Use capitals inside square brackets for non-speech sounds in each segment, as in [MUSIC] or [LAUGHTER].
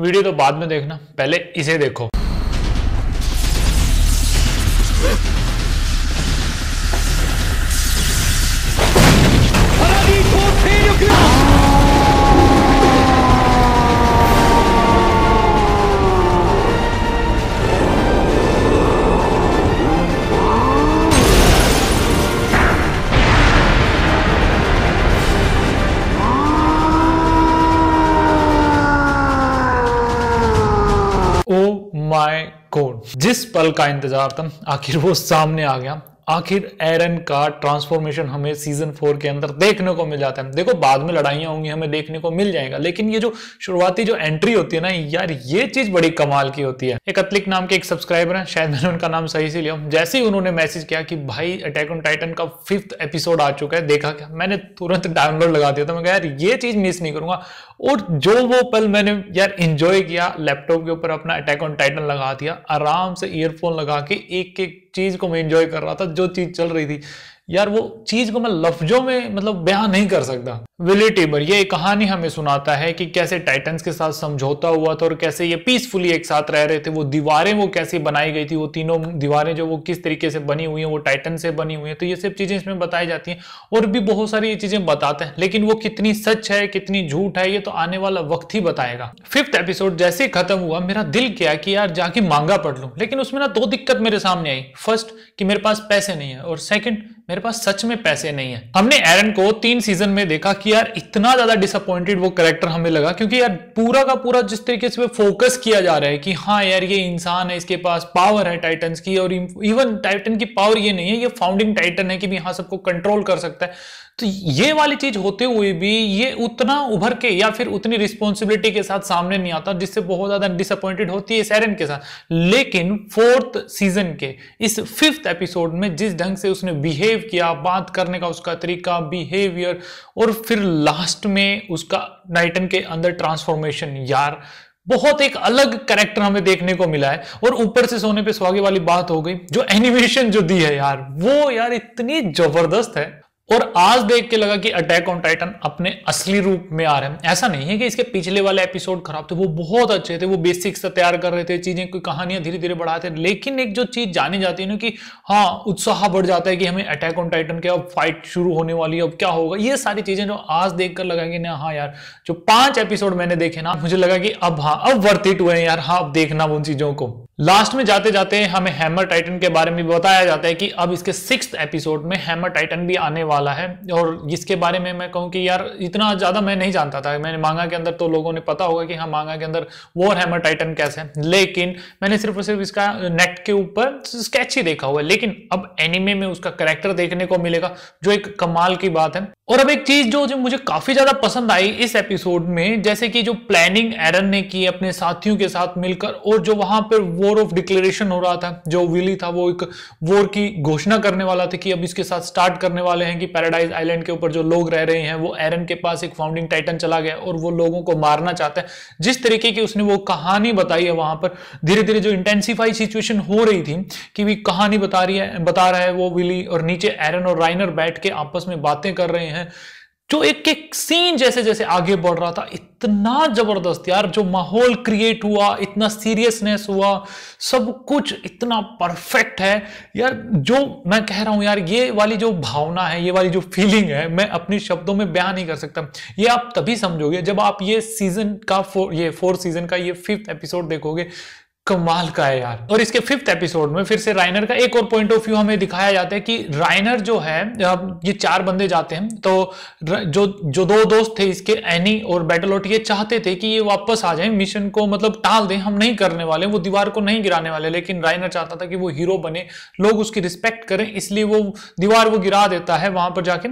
video तो बाद में देखना पहले इसे देखो जिस पल का इंतजार था आखिर वो सामने आ गया आखिर एरन का ट्रांसफॉर्मेशन हमें सीजन फोर के अंदर देखने को मिल जाता है देखो बाद में लड़ाइयां होंगी हमें देखने को मिल जाएगा लेकिन ये जो शुरुआती जो एंट्री होती है ना यार ये चीज बड़ी कमाल की होती है एक अतलिक नाम के एक सब्सक्राइबर हैं शायद मैंने उनका नाम सही से लिया जैसे ही उन्होंने मैसेज किया कि भाई अटैक ऑन टाइटन का फिफ्थ एपिसोड आ चुका है देखा क्या मैंने तुरंत डाउनलोड लगा दिया था मैं यार ये चीज मिस नहीं करूंगा और जो वो पल मैंने यार इंजॉय किया लैपटॉप के ऊपर अपना अटैक ऑन टाइटन लगा दिया आराम से ईयरफोन लगा के एक एक चीज़ को मैं इंजॉय कर रहा था जो चीज़ चल रही थी यार वो चीज को मैं लफ्जों में मतलब बयान नहीं कर सकता विली टेबर ये कहानी हमें सुनाता है कि कैसे टाइटंस के साथ समझौता हुआ था और कैसे ये पीसफुली एक साथ रह रहे थे वो दीवारें वो कैसे बनाई गई थी वो तीनों दीवारें जो वो किस तरीके से बनी हुई हैं वो टाइटन से बनी हुई हैं तो ये सब चीजें इसमें बताई जाती हैं और भी बहुत सारी ये चीजें बताते हैं लेकिन वो कितनी सच है कितनी झूठ है ये तो आने वाला वक्त ही बताएगा फिफ्थ एपिसोड जैसे ही खत्म हुआ मेरा दिल किया कि यार जाके मांगा पढ़ लो लेकिन उसमें ना दो दिक्कत मेरे सामने आई फर्स्ट कि मेरे पास पैसे नहीं है और सेकेंड मेरे पास सच में पैसे नहीं है हमने एरन को तीन सीजन में देखा कि यार इतना ज्यादा डिसअपॉइंटेड वो करेक्टर हमें लगा क्योंकि यार पूरा का पूरा जिस तरीके से फोकस किया जा रहा है कि हाँ यार ये इंसान है इसके पास पावर है टाइटन की और इवन टाइटन की पावर ये नहीं है ये फाउंडिंग टाइटन है कि भी हाँ सबको कंट्रोल कर सकता है तो ये वाली चीज होते हुए भी ये उतना उभर के या फिर उतनी रिस्पॉन्सिबिलिटी के साथ सामने नहीं आता जिससे बहुत ज्यादा डिसअपॉइंटेड होती है सैरन के साथ लेकिन फोर्थ सीजन के इस फिफ्थ एपिसोड में जिस ढंग से उसने बिहेव किया बात करने का उसका तरीका बिहेवियर और फिर लास्ट में उसका नाइटन के अंदर ट्रांसफॉर्मेशन यार बहुत एक अलग करेक्टर हमें देखने को मिला है और ऊपर से सोने पे सुहागे वाली बात हो गई जो एनिमेशन जो दी है यार वो यार इतनी जबरदस्त है और आज देख के लगा कि अटैक ऑन टाइटन अपने असली रूप में आ रहे हैं ऐसा नहीं है कि इसके पिछले वाले एपिसोड खराब थे वो बहुत अच्छे थे वो बेसिक्स तैयार कर रहे थे चीजें कोई कहानियां धीरे धीरे बढ़ाते लेकिन एक जो चीज जानी जाती है ना कि हाँ उत्साह बढ़ जाता है कि हमें अटैक ऑन टाइटन के अब फाइट शुरू होने वाली है अब क्या होगा ये सारी चीजें जो आज देख कर कि ना हाँ यार जो पांच एपिसोड मैंने देखे ना मुझे लगा कि अब हाँ अब वर्तित इट हुए यार हाँ अब देखना उन चीजों को लास्ट में जाते जाते हमें हैमर टाइटन के बारे में बताया जाता है कि अब इसके सिक्स एपिसोड में हैमर टाइटन भी आने वाला है और इसके बारे में मैं कहूँ कि यार इतना ज़्यादा मैं नहीं जानता था मैंने मांगा के अंदर तो लोगों ने पता होगा कि हाँ मांगा के अंदर वॉर हैमर टाइटन कैसे है लेकिन मैंने सिर्फ और सिर्फ इसका नेट के ऊपर स्केच ही देखा हुआ है लेकिन अब एनिमे में उसका करेक्टर देखने को मिलेगा जो एक कमाल की बात है और अब एक चीज जो जो मुझे काफी ज्यादा पसंद आई इस एपिसोड में जैसे कि जो प्लानिंग एरन ने की अपने साथियों के साथ मिलकर और जो वहां पर वॉर ऑफ डिक्लेरेशन हो रहा था जो विली था वो एक वॉर की घोषणा करने वाला था कि अब इसके साथ स्टार्ट करने वाले हैं कि पैराडाइज आइलैंड के ऊपर जो लोग रह रहे हैं वो एरन के पास एक फाउंडिंग टाइटन चला गया और वो लोगों को मारना चाहता है जिस तरीके की उसने वो कहानी बताई है वहां पर धीरे धीरे जो इंटेंसिफाई सिचुएशन हो रही थी कि भी कहानी बता रही है बता रहा है वो विली और नीचे एरन और राइनर बैठ के आपस में बातें कर रहे हैं हैं जो एक एक सीन जैसे जैसे आगे बढ़ रहा था इतना जबरदस्त यार जो माहौल क्रिएट हुआ इतना सीरियसनेस हुआ सब कुछ इतना परफेक्ट है यार जो मैं कह रहा हूं यार ये वाली जो भावना है ये वाली जो फीलिंग है मैं अपने शब्दों में बयान नहीं कर सकता ये आप तभी समझोगे जब आप ये सीजन का फोर ये फोर्थ सीजन का ये फिफ्थ एपिसोड देखोगे कमाल का है यार और इसके फिफ्थ एपिसोड में फिर से राइनर का एक और पॉइंट ऑफ व्यू हमें दिखाया जाता है कि राइनर जो है ये चार बंदे जाते हैं तो जो जो दो दोस्त थे इसके एनी और बैटलोट ये चाहते थे कि ये वापस आ जाएं मिशन को मतलब टाल दें हम नहीं करने वाले वो दीवार को नहीं गिराने वाले लेकिन राइनर चाहता था कि वो हीरो बने लोग उसकी रिस्पेक्ट करें इसलिए वो दीवार वो गिरा देता है वहां पर जाके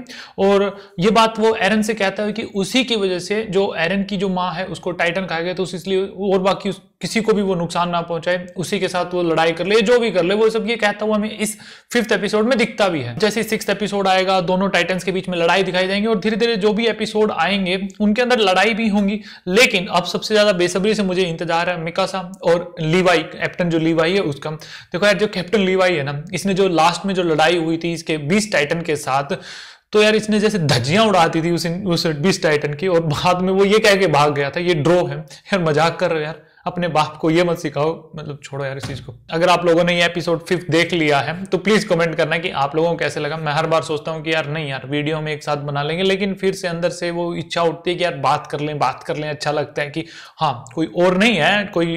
और ये बात वो एरन से कहता है कि उसी की वजह से जो एरन की जो माँ है उसको टाइटन कहा गया तो इसलिए और बाकी किसी को भी वो नुकसान ना पहुंचाए उसी के साथ वो लड़ाई कर ले जो भी कर ले वो सब ये कहता हुआ हमें इस फिफ्थ एपिसोड में दिखता भी है जैसे सिक्स एपिसोड आएगा दोनों टाइटन्स के बीच में लड़ाई दिखाई जाएंगे और धीरे धीरे जो भी एपिसोड आएंगे उनके अंदर लड़ाई भी होंगी लेकिन अब सबसे ज्यादा बेसब्री से मुझे इंतजार है मिकासा और लीवाई कैप्टन जो लीवाई है उसका देखो यार जो कैप्टन लीवाई है ना इसने जो लास्ट में जो लड़ाई हुई थी इसके बीस टाइटन के साथ तो यार इसने जैसे धज्जियां उड़ाती थी उस उस बीस टाइटन की और बाद में वो ये कह के भाग गया था ये ड्रो है यार मजाक कर रहे हो यार अपने बाप को ये मत सिखाओ मतलब छोड़ो यार इस चीज़ को अगर आप लोगों ने ये एपिसोड फिफ्थ देख लिया है तो प्लीज़ कमेंट करना कि आप लोगों को कैसे लगा मैं हर बार सोचता हूँ कि यार नहीं यार वीडियो में एक साथ बना लेंगे लेकिन फिर से अंदर से वो इच्छा उठती है कि यार बात कर लें बात कर लें अच्छा लगता है कि हाँ कोई और नहीं है कोई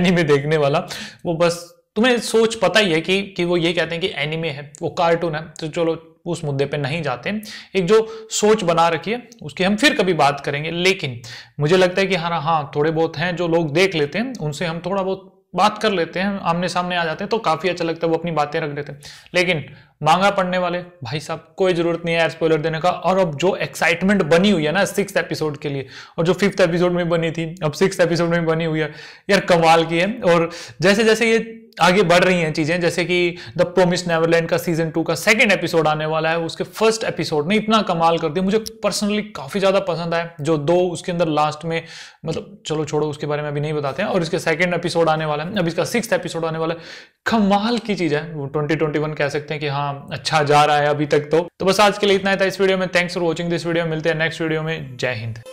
एनिमे [LAUGHS] देखने वाला वो बस तुम्हें सोच पता ही है कि कि वो ये कहते हैं कि एनिमे है वो कार्टून है तो चलो उस मुद्दे पे नहीं जाते एक जो सोच बना रखी है उसकी हम फिर कभी बात करेंगे लेकिन मुझे लगता है कि हाँ हाँ थोड़े बहुत हैं जो लोग देख लेते हैं उनसे हम थोड़ा बहुत बात कर लेते हैं आमने सामने आ जाते हैं तो काफ़ी अच्छा लगता है वो अपनी बातें रख देते हैं लेकिन मांगा पढ़ने वाले भाई साहब कोई जरूरत नहीं है स्पॉइलर देने का और अब जो एक्साइटमेंट बनी हुई है ना सिक्स एपिसोड के लिए और जो फिफ्थ एपिसोड में बनी थी अब सिक्स एपिसोड में बनी हुई है यार कमाल की है और जैसे जैसे ये आगे बढ़ रही हैं चीजें जैसे कि द प्रोमिस नेवरलैंड का सीजन टू का सेकंड एपिसोड आने वाला है उसके फर्स्ट एपिसोड ने इतना कमाल कर दिया मुझे पर्सनली काफी ज्यादा पसंद आया जो दो उसके अंदर लास्ट में मतलब चलो छोड़ो उसके बारे में अभी नहीं बताते हैं और इसके सेकंड एपिसोड आने वाला है अब इसका सिक्स एपिसोड आने वाला है कमाल की चीज है ट्वेंटी ट्वेंटी वन कह सकते हैं कि हाँ अच्छा जा रहा है अभी तक तो, तो बस आज के लिए इतना था इस वीडियो में thanks for watching this video मिलते हैं नेक्स्ट वीडियो में जय हिंद